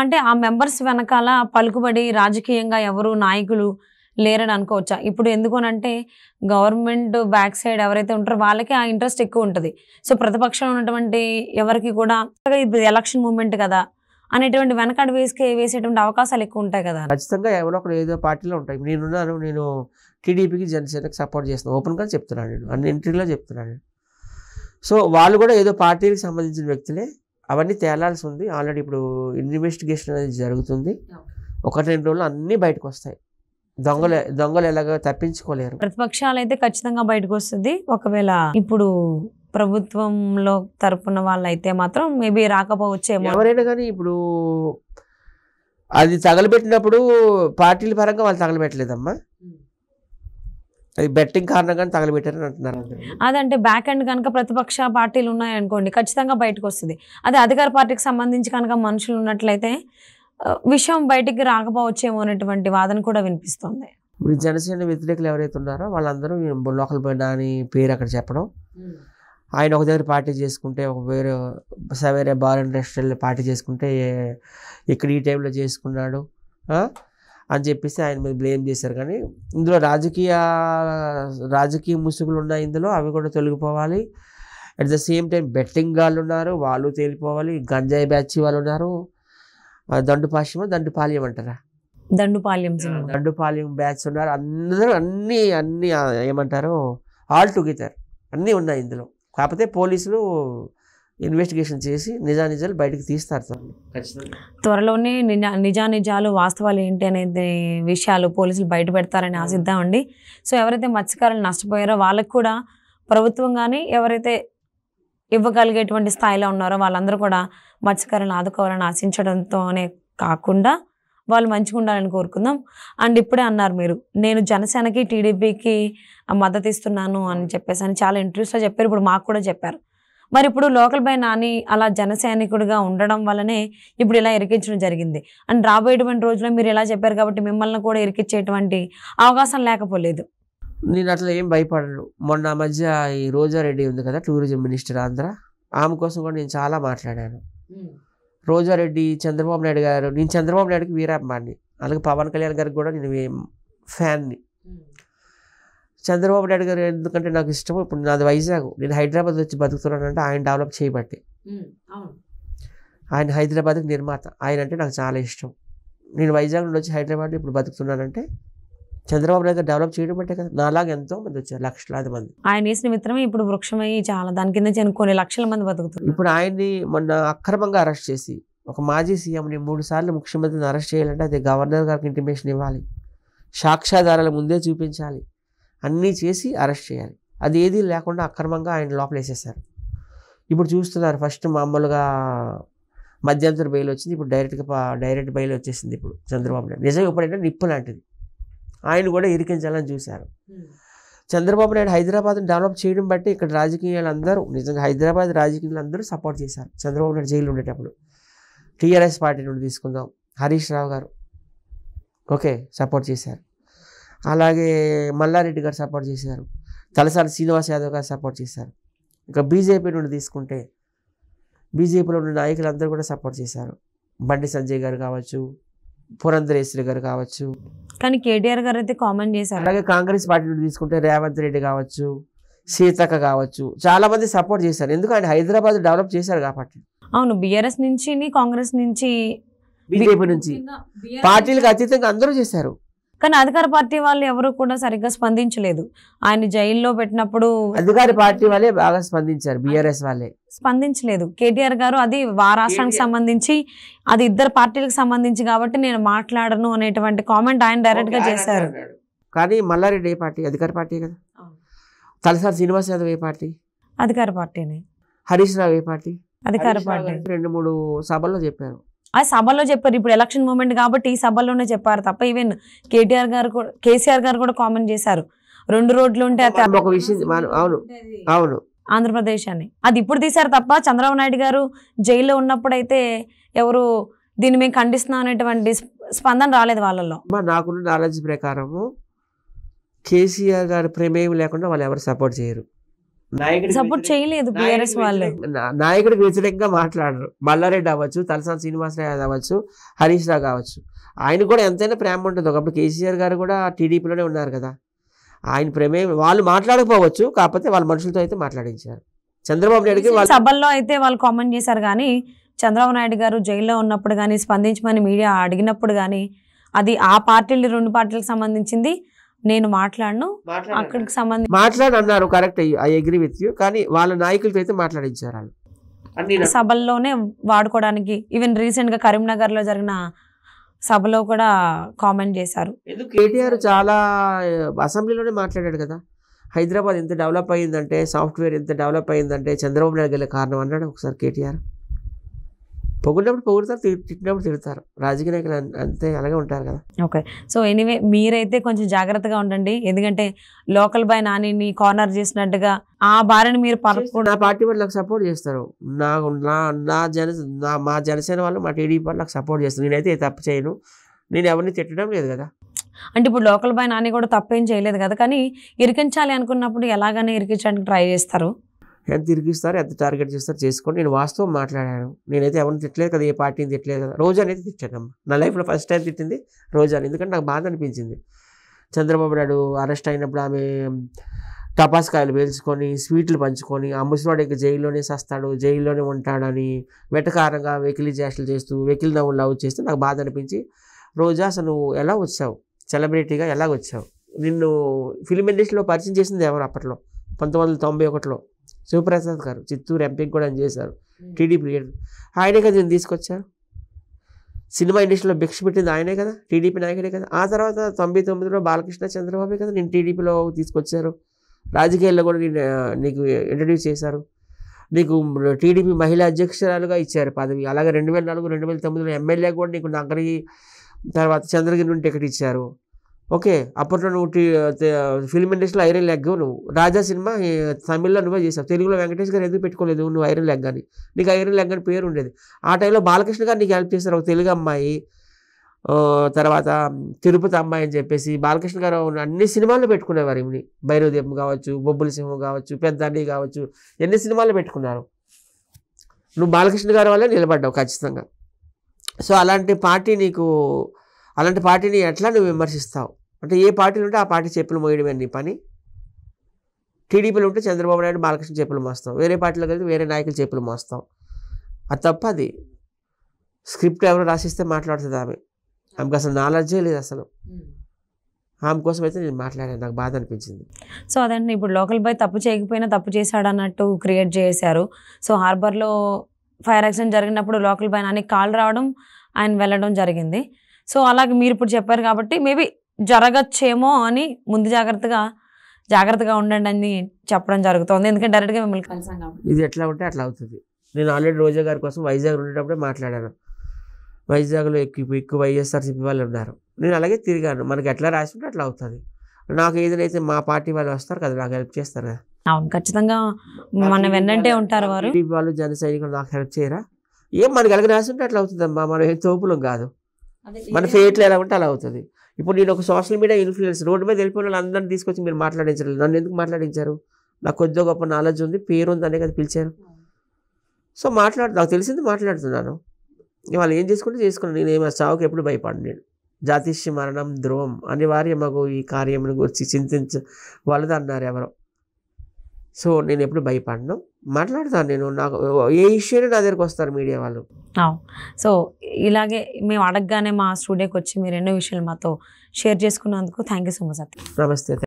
అంటే ఆ మెంబర్స్ వెనకాల పలుకుబడి రాజకీయంగా ఎవరు నాయకులు లేరని అనుకోవచ్చా ఇప్పుడు అంటే గవర్నమెంట్ బ్యాక్ సైడ్ ఎవరైతే ఉంటారో వాళ్ళకి ఆ ఇంట్రెస్ట్ ఎక్కువ ఉంటుంది సో ప్రతిపక్షంలో ఉన్నటువంటి ఎవరికి కూడా ఎలక్షన్ మూమెంట్ కదా అనేటువంటి వెనకడు వేసుకే వేసేటువంటి అవకాశాలు ఎక్కువ ఉంటాయి కదా ఖచ్చితంగా ఎవరో ఒకరు ఏదో పార్టీలో ఉంటాయి నేనున్నాను నేను టీడీపీకి జనసేనకి సపోర్ట్ చేస్తాను ఓపెన్గా చెప్తున్నాను నేను అన్ని ఇంటర్వ్యూలో చెప్తున్నాను సో వాళ్ళు కూడా ఏదో పార్టీకి సంబంధించిన వ్యక్తులే అవన్నీ తేలాల్సి ఉంది ఆల్రెడీ ఇప్పుడు ఇన్వెస్టిగేషన్ అనేది జరుగుతుంది ఒకటి రెండు రోజులు అన్నీ బయటకు వస్తాయి దొంగలు దొంగలు ఎలాగ తప్పించుకోలేరు ప్రతిపక్షాలు అయితే ఖచ్చితంగా బయటకు వస్తుంది ఒకవేళ ఇప్పుడు ప్రభుత్వంలో తరపున వాళ్ళు అయితే మాత్రం మేబీ రాకపోవచ్చేమో ఎవరైనా కానీ ఇప్పుడు అది తగలబెట్టినప్పుడు పార్టీల పరంగా వాళ్ళు తగలబెట్టలేదమ్మా అది బెట్టింగ్ కారణంగా తగలబెట్టారని అంటున్నారు అదంటే బ్యాక్ ఎండ్ కనుక ప్రతిపక్ష పార్టీలు ఉన్నాయనుకోండి ఖచ్చితంగా బయటకు వస్తుంది అదే అధికార పార్టీకి సంబంధించి కనుక మనుషులు ఉన్నట్లయితే విషయం బయటికి రాకపోవచ్చేమో అనేటువంటి వాదన కూడా వినిపిస్తుంది ఇప్పుడు జనసేన వ్యతిరేకులు ఎవరైతే ఉన్నారో వాళ్ళందరూ లోకల్ బండా అని పేరు అక్కడ చెప్పడం ఆయన ఒక దగ్గర పార్టీ చేసుకుంటే ఒక వేరే సవేరే బార్ అండ్ పార్టీ చేసుకుంటే ఇక్కడ ఈ టైంలో చేసుకున్నాడు అని చెప్పేసి ఆయన మీద బ్లేమ్ చేశారు కానీ ఇందులో రాజకీయ రాజకీయ ముసుగులు ఉన్నాయి ఇందులో అవి కూడా తొలగిపోవాలి at the same time betting వాళ్ళు ఉన్నారు వాళ్ళు తేలిపోవాలి గంజాయి బ్యాచ్ వాళ్ళు ఉన్నారు దండు దండుపాల్యం అంటారా దండు దండుపాల్యం బ్యాచ్ ఉన్నారు అందరూ అన్నీ అన్నీ ఏమంటారు ఆల్ టుగెదర్ అన్నీ ఉన్నాయి ఇందులో కాకపోతే పోలీసులు ఇన్వెస్టిగేషన్ చేసి నిజానిజాలు బయటకు తీస్తారు త్వరలోనే నిజా నిజానిజాలు వాస్తవాలు ఏంటి అనేది విషయాలు పోలీసులు బయట పెడతారని ఆశిద్దామండి సో ఎవరైతే మత్స్యకారులు నష్టపోయారో వాళ్ళకు కూడా ప్రభుత్వం కానీ ఎవరైతే ఇవ్వగలిగేటువంటి స్థాయిలో ఉన్నారో వాళ్ళందరూ కూడా మత్స్యకారులను ఆదుకోవాలని ఆశించడంతోనే కాకుండా వాళ్ళు మంచిగా ఉండాలని కోరుకుందాం అండ్ ఇప్పుడే అన్నారు మీరు నేను జనసేనకి టీడీపీకి మద్దతు ఇస్తున్నాను అని చెప్పేసి అని చాలా ఇంట్రెస్ట్గా చెప్పారు ఇప్పుడు మాకు కూడా చెప్పారు మరి ఇప్పుడు లోకల్ బై నాని అలా సైనికుడిగా ఉండడం వల్లనే ఇప్పుడు ఇలా ఇరికించడం జరిగింది అండ్ రాబోయేటువంటి రోజుల్లో మీరు ఇలా చెప్పారు కాబట్టి మిమ్మల్ని కూడా ఇరికిచ్చేటువంటి అవకాశం లేకపోలేదు నేను అట్లా ఏం భయపడను మొన్న మధ్య ఈ రోజారెడ్డి ఉంది కదా టూరిజం మినిస్టర్ ఆంధ్ర ఆమె కోసం కూడా నేను చాలా మాట్లాడాను రోజారెడ్డి చంద్రబాబు నాయుడు గారు నేను చంద్రబాబు నాయుడుకి వీరాభిమాని అలాగే పవన్ కళ్యాణ్ గారికి కూడా నేను ఫ్యాన్ని చంద్రబాబు నాయుడు గారు ఎందుకంటే నాకు ఇష్టం ఇప్పుడు నాది వైజాగ్ నేను హైదరాబాద్ వచ్చి బతుకుతున్నానంటే ఆయన డెవలప్ చేయబట్టి ఆయన హైదరాబాద్కి నిర్మాత ఆయన అంటే నాకు చాలా ఇష్టం నేను వైజాగ్ నుండి వచ్చి హైదరాబాద్ ఇప్పుడు బతుకుతున్నానంటే చంద్రబాబు నాయుడు డెవలప్ చేయడం బట్టే కదా నాలాగా ఎంతో మంది వచ్చారు లక్షలాది మంది ఆయన వేసిన మిత్రమే ఇప్పుడు వృక్షమై చాలా దాని కింద కొన్ని లక్షల మంది బతుకుతారు ఇప్పుడు ఆయన్ని మొన్న అక్రమంగా అరెస్ట్ చేసి ఒక మాజీ సీఎంని మూడు సార్లు ముఖ్యమంత్రిని అరెస్ట్ చేయాలంటే అది గవర్నర్ గారికి ఇంటిమేషన్ ఇవ్వాలి సాక్ష్యాధారాల ముందే చూపించాలి అన్నీ చేసి అరెస్ట్ చేయాలి అది ఏది లేకుండా అక్రమంగా ఆయన లోపలేసేసారు ఇప్పుడు చూస్తున్నారు ఫస్ట్ మామూలుగా మధ్యంతర బెయిల్ వచ్చింది ఇప్పుడు డైరెక్ట్గా డైరెక్ట్ బెయిల్ వచ్చేసింది ఇప్పుడు చంద్రబాబు నాయుడు నిజంగా ఇప్పుడంటే నిప్పు లాంటిది ఆయన కూడా ఇరికించాలని చూశారు చంద్రబాబు నాయుడు హైదరాబాద్ని డెవలప్ చేయడం బట్టి ఇక్కడ రాజకీయాలు అందరూ నిజంగా హైదరాబాద్ రాజకీయాలు అందరూ సపోర్ట్ చేశారు చంద్రబాబు నాయుడు జైలు ఉండేటప్పుడు టీఆర్ఎస్ పార్టీ నుండి తీసుకుందాం హరీష్ రావు గారు ఓకే సపోర్ట్ చేశారు అలాగే మల్లారెడ్డి గారు సపోర్ట్ చేశారు తలసాని శ్రీనివాస్ యాదవ్ గారు సపోర్ట్ చేశారు ఇంకా బీజేపీ నుండి తీసుకుంటే బీజేపీలో ఉన్న నాయకులందరూ కూడా సపోర్ట్ చేశారు బండి సంజయ్ గారు కావచ్చు పురంధరేశ్వరి గారు కావచ్చు కానీ కేటీఆర్ గారు అయితే కామెంట్ చేశారు అలాగే కాంగ్రెస్ పార్టీ నుండి తీసుకుంటే రేవంత్ రెడ్డి కావచ్చు సీతక్క కావచ్చు చాలా మంది సపోర్ట్ చేశారు ఎందుకంటే హైదరాబాద్ డెవలప్ చేశారు కాబట్టి అవును బీఆర్ఎస్ నుంచి కాంగ్రెస్ నుంచి బీజేపీ నుంచి పార్టీలకు అతీతంగా అందరూ చేశారు కానీ అధికార పార్టీ వాళ్ళు ఎవరు కూడా సరిగ్గా స్పందించలేదు ఆయన జైల్లో పెట్టినప్పుడు అధికార పార్టీ వాళ్ళే బాగా స్పందించారు బిఆర్ఎస్ వాళ్ళే స్పందించలేదు కేటీఆర్ గారు అది ఆ రాష్ట్రానికి సంబంధించి అది ఇద్దరు పార్టీలకు సంబంధించి కాబట్టి నేను మాట్లాడను అనేటువంటి కామెంట్ ఆయన డైరెక్ట్ గా చేశారు కానీ మల్లారెడ్డి ఏ పార్టీ అధికార పార్టీ కదా తలసారి శ్రీనివాస్ యాదవ్ ఏ పార్టీ అధికార పార్టీనే హరీష్ రావు ఏ పార్టీ అధికార పార్టీ రెండు మూడు సభల్లో చెప్పారు ఆ సభలో చెప్పారు ఇప్పుడు ఎలక్షన్ మూమెంట్ కాబట్టి ఈ సభలోనే చెప్పారు తప్ప ఈవెన్ కేటీఆర్ గారు కూడా కేసీఆర్ గారు కూడా కామెంట్ చేశారు రెండు రోడ్లు ఉంటే అవును అవును ఆంధ్రప్రదేశ్ అని అది ఇప్పుడు తీశారు తప్ప చంద్రబాబు నాయుడు గారు జైల్లో ఉన్నప్పుడైతే ఎవరు దీన్ని మేము ఖండిస్తున్నాం అనేటువంటి స్పందన రాలేదు వాళ్ళల్లో నాకున్న నాలెడ్జ్ ప్రకారము కేసీఆర్ గారు ప్రమేయం లేకుండా వాళ్ళు ఎవరు సపోర్ట్ చేయరు నాయకుడు సపోర్ట్ చేయలేదు బీఆర్ఎస్ వాళ్ళు నాయకుడికి వ్యతిరేకంగా మాట్లాడరు మల్లారెడ్డి అవ్వచ్చు తలసాని శ్రీనివాసరావు అవ్వచ్చు హరీష్ రావు కావచ్చు ఆయన కూడా ఎంతైనా ప్రేమ ఉంటుంది ఒకప్పుడు కేసీఆర్ గారు కూడా టీడీపీలోనే ఉన్నారు కదా ఆయన ప్రమేయం వాళ్ళు మాట్లాడకపోవచ్చు కాకపోతే వాళ్ళ మనుషులతో అయితే మాట్లాడించారు చంద్రబాబు నాయుడుకి సభల్లో అయితే వాళ్ళు కామెంట్ చేశారు కానీ చంద్రబాబు నాయుడు గారు జైల్లో ఉన్నప్పుడు కానీ స్పందించమని మీడియా అడిగినప్పుడు కానీ అది ఆ పార్టీలు రెండు పార్టీలకు సంబంధించింది నేను మాట్లాడను అక్కడికి సంబంధించి మాట్లాడన్నారు correct I agree with you కానీ వాళ్ళ నాయకులతో అయితే మాట్లాడించారు సభల్లోనే వాడుకోవడానికి ఈవెన్ రీసెంట్ గా కరీంనగర్ లో జరిగిన సభలో కూడా కామెంట్ చేశారు కేటీఆర్ చాలా అసెంబ్లీలోనే మాట్లాడాడు కదా హైదరాబాద్ ఎంత డెవలప్ అయిందంటే సాఫ్ట్వేర్ ఎంత డెవలప్ అయిందంటే చంద్రబాబు నాయుడు గెలిగే కారణం అన్నాడు ఒకసారి కేటీఆర్ పొగిడినప్పుడు పొగుడుతారు తిట్టినప్పుడు తిడతారు రాజకీయ నాయకులు అంతే అలాగే ఉంటారు కదా ఓకే సో ఎనీవే మీరైతే కొంచెం జాగ్రత్తగా ఉండండి ఎందుకంటే లోకల్ బాయ్ నాని కార్నర్ చేసినట్టుగా ఆ భార్యని మీరు నా పార్టీ వాళ్ళు నాకు సపోర్ట్ చేస్తారు నా నా నా జన నా మా జనసేన వాళ్ళు మా టీడీపీ వాళ్ళు నాకు సపోర్ట్ చేస్తారు నేనైతే తప్పు చేయను నేను ఎవరిని తిట్టడం లేదు కదా అంటే ఇప్పుడు లోకల్ బాయ్ నాని కూడా తప్పేం చేయలేదు కదా కానీ ఇరికించాలి అనుకున్నప్పుడు ఎలాగైనా ఇరికించడానికి ట్రై చేస్తారు ఎంత తిరిగిస్తారు ఎంత టార్గెట్ చేస్తారు చేసుకోండి నేను వాస్తవం మాట్లాడాను నేనైతే ఎవరిని తిట్టలేదు కదా ఏ పార్టీని తిట్టలేదు కదా రోజా అనేది తిట్టానమ్మా నా లైఫ్లో ఫస్ట్ టైం తిట్టింది రోజాని ఎందుకంటే నాకు బాధ అనిపించింది చంద్రబాబు నాయుడు అరెస్ట్ అయినప్పుడు ఆమె టపాస్కాయలు పేల్చుకొని స్వీట్లు పంచుకొని ఆ ముసలివాడు ఇక జైల్లోనే సస్తాడు జైల్లోనే ఉంటాడని వెటకారంగా వెకిలి చేష్టలు చేస్తూ వెకిలి నవ్వులు లవ్ చేస్తే నాకు బాధ అనిపించి రోజా అసలు ఎలా వచ్చావు సెలబ్రిటీగా ఎలా వచ్చావు నిన్ను ఫిలిం ఇండస్ట్రీలో పరిచయం చేసింది ఎవరు అప్పట్లో పంతొమ్మిది వందల తొంభై ఒకటిలో శివప్రసాద్ గారు చిత్తూరు ఎంపీకి కూడా చేశారు టీడీపీ లీడర్ ఆయనే కదా నేను తీసుకొచ్చారు సినిమా ఇండస్ట్రీలో భిక్ష పెట్టింది ఆయనే కదా టీడీపీ నాయకుడే కదా ఆ తర్వాత తొంభై తొమ్మిదిలో బాలకృష్ణ చంద్రబాబే కదా నేను టీడీపీలో తీసుకొచ్చారు రాజకీయాల్లో కూడా నేను నీకు ఇంట్రడ్యూస్ చేశారు నీకు టీడీపీ మహిళా అధ్యక్షురాలుగా ఇచ్చారు పదవి అలాగే రెండు వేల నాలుగు రెండు వేల తొమ్మిదిలో ఎమ్మెల్యే కూడా నీకు నగరి తర్వాత చంద్రగిరి నుండి టికెట్ ఇచ్చారు ఓకే అప్పట్లో నువ్వు ఫిల్మ్ ఇండస్ట్రీలో ఐరన్ లెగ్ నువ్వు రాజా సినిమా తమిళ్లో నువ్వే చేసావు తెలుగులో వెంకటేష్ గారు ఎందుకు పెట్టుకోలేదు నువ్వు ఐరన్ లెగ్ అని నీకు ఐరన్ లెగ్ అని పేరు ఉండేది ఆ టైంలో బాలకృష్ణ గారు నీకు హెల్ప్ చేశారు ఒక తెలుగు అమ్మాయి తర్వాత తిరుపతి అమ్మాయి అని చెప్పేసి బాలకృష్ణ గారు అన్ని సినిమాలు పెట్టుకునేవారు ఇవి భైరవదీపం కావచ్చు బొబ్బుల సింహం కావచ్చు పెద్దాండి కావచ్చు ఎన్ని సినిమాలు పెట్టుకున్నారు నువ్వు బాలకృష్ణ గారి వల్లే నిలబడ్డావు ఖచ్చితంగా సో అలాంటి పార్టీ నీకు అలాంటి పార్టీని ఎట్లా నువ్వు విమర్శిస్తావు అంటే ఏ పార్టీలు ఉంటే ఆ పార్టీ చెప్పులు మోయడమే నీ పని టీడీపీలు ఉంటే చంద్రబాబు నాయుడు బాలకృష్ణ చెప్పులు మోస్తాం వేరే పార్టీలో కలిసి వేరే నాయకులు చెప్పులు మోస్తాం అది తప్ప అది స్క్రిప్ట్ ఎవరు రాసిస్తే మాట్లాడుతుంది ఆమె ఆమెకు అసలు నాలెడ్జే లేదు అసలు hmm. ఆమె కోసం అయితే నేను మాట్లాడాను నాకు బాధ అనిపించింది సో అదండి ఇప్పుడు లోకల్ బాయ్ తప్పు చేయకపోయినా తప్పు చేశాడు అన్నట్టు క్రియేట్ చేశారు సో హార్బర్లో ఫైర్ యాక్సిడెంట్ జరిగినప్పుడు లోకల్ బాయ్ అని కాల్ రావడం ఆయన వెళ్ళడం జరిగింది సో అలాగే మీరు ఇప్పుడు చెప్పారు కాబట్టి మేబీ జరగచ్చేమో అని ముందు జాగ్రత్తగా జాగ్రత్తగా ఉండండి అని చెప్పడం జరుగుతుంది ఎందుకంటే డైరెక్ట్గా మిమ్మల్ని కలిసాం ఇది ఎట్లా ఉంటే అట్లా అవుతుంది నేను ఆల్రెడీ రోజా గారి కోసం వైజాగ్ ఉండేటప్పుడే మాట్లాడాను వైజాగ్లో ఎక్కువ ఎక్కువ వైఎస్ఆర్సీపీ వాళ్ళు ఉన్నారు నేను అలాగే తిరిగాను మనకి ఎట్లా రాసుకుంటే అట్లా అవుతుంది నాకు ఏదైతే మా పార్టీ వాళ్ళు వస్తారు కదా నాకు హెల్ప్ చేస్తారు కదా అవును ఖచ్చితంగా మన వెన్నంటే ఉంటారు వారు వాళ్ళు జన సైనికులు నాకు హెల్ప్ చేయరా ఏం మనకి ఎలాగ రాసుకుంటే అట్లా అవుతుందమ్మా మనం ఏం తోపులం కాదు మన ఫేట్లు ఎలా ఉంటే అలా అవుతుంది ఇప్పుడు నేను ఒక సోషల్ మీడియా ఇన్ఫ్లుయెన్స్ రోడ్డు మీద వెళ్ళిపోయిన వాళ్ళందరినీ తీసుకొచ్చి మీరు మాట్లాడించారు నన్ను ఎందుకు మాట్లాడించారు నాకు కొద్దిగా గొప్ప నాలెడ్జ్ ఉంది పేరు ఉంది అనే కదా పిలిచారు సో మాట్లాడు నాకు తెలిసింది మాట్లాడుతున్నాను వాళ్ళు ఏం చేసుకుంటే చేసుకున్నాను నేను ఏమి చావుకి ఎప్పుడు భయపడి నేను జాతీయ మరణం ధ్రువం అనివార్య మగు ఈ కార్యమును గురించి చింతించ వాళ్ళది అన్నారు ఎవరో సో నేను ఎప్పుడు భయపడను మాట్లాడతాను నేను నాకు ఏ ఇష్యూని నా దగ్గరకు వస్తారు మీడియా వాళ్ళు సో ఇలాగే మేము అడగగానే మా స్టూడియోకి వచ్చి మీరు ఎన్నో విషయాలు మాతో షేర్ చేసుకున్నందుకు థ్యాంక్ యూ సో మచ్ నమస్తే